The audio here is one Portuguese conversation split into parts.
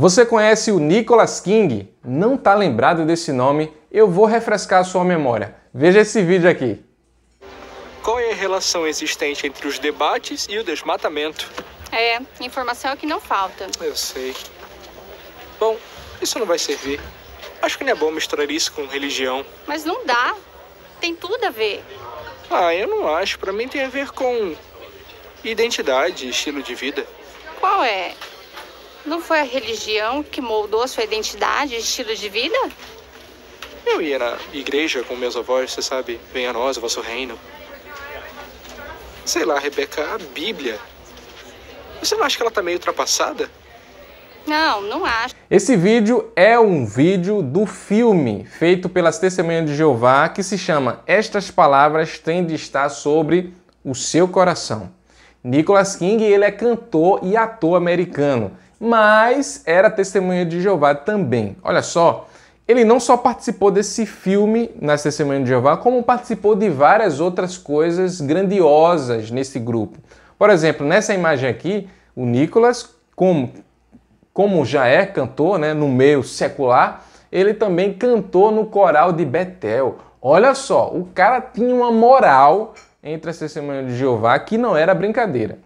Você conhece o Nicolas King? Não está lembrado desse nome? Eu vou refrescar a sua memória. Veja esse vídeo aqui. Qual é a relação existente entre os debates e o desmatamento? É, informação é que não falta. Eu sei. Bom, isso não vai servir. Acho que não é bom misturar isso com religião. Mas não dá. Tem tudo a ver. Ah, eu não acho. Para mim tem a ver com identidade, estilo de vida. Qual é? Não foi a religião que moldou sua identidade e estilo de vida? Eu ia na igreja com meus avós, você sabe, venha a nós, o vosso reino. Sei lá, Rebeca, a Bíblia. Você não acha que ela tá meio ultrapassada? Não, não acho. Esse vídeo é um vídeo do filme feito pelas Testemunhas de Jeová que se chama Estas Palavras Têm de Estar Sobre o Seu Coração. Nicolas King ele é cantor e ator americano mas era testemunha de Jeová também. Olha só, ele não só participou desse filme nas Testemunhas de Jeová, como participou de várias outras coisas grandiosas nesse grupo. Por exemplo, nessa imagem aqui, o Nicolas, como, como já é cantor né, no meio secular, ele também cantou no coral de Betel. Olha só, o cara tinha uma moral entre as Testemunhas de Jeová que não era brincadeira.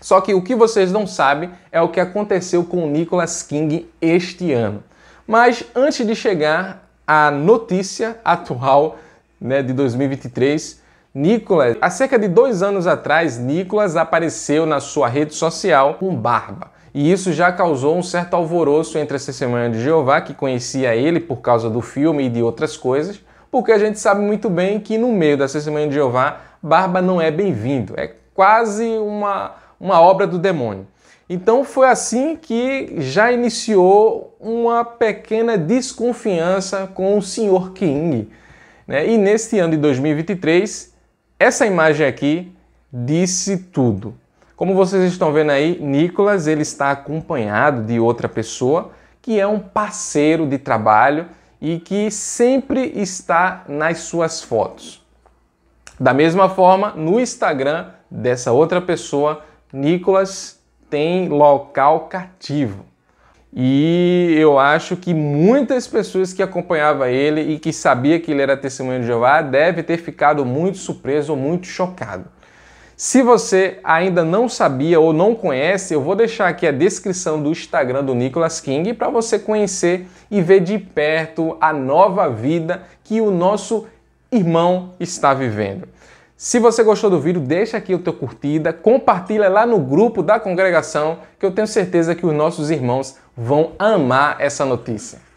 Só que o que vocês não sabem é o que aconteceu com o King este ano. Mas antes de chegar à notícia atual né, de 2023, Nicholas, há cerca de dois anos atrás, Nicholas apareceu na sua rede social com barba. E isso já causou um certo alvoroço entre a Semana de Jeová, que conhecia ele por causa do filme e de outras coisas, porque a gente sabe muito bem que no meio da Semana de Jeová, barba não é bem-vindo. É quase uma, uma obra do demônio. Então foi assim que já iniciou uma pequena desconfiança com o Sr. King. Né? E neste ano de 2023, essa imagem aqui disse tudo. Como vocês estão vendo aí, Nicolas ele está acompanhado de outra pessoa que é um parceiro de trabalho e que sempre está nas suas fotos. Da mesma forma, no Instagram dessa outra pessoa Nicolas tem local cativo. E eu acho que muitas pessoas que acompanhavam ele e que sabia que ele era testemunho de Jeová deve ter ficado muito surpreso ou muito chocado. Se você ainda não sabia ou não conhece, eu vou deixar aqui a descrição do Instagram do Nicolas King para você conhecer e ver de perto a nova vida que o nosso irmão está vivendo. Se você gostou do vídeo, deixa aqui o teu curtida, compartilha lá no grupo da congregação, que eu tenho certeza que os nossos irmãos vão amar essa notícia.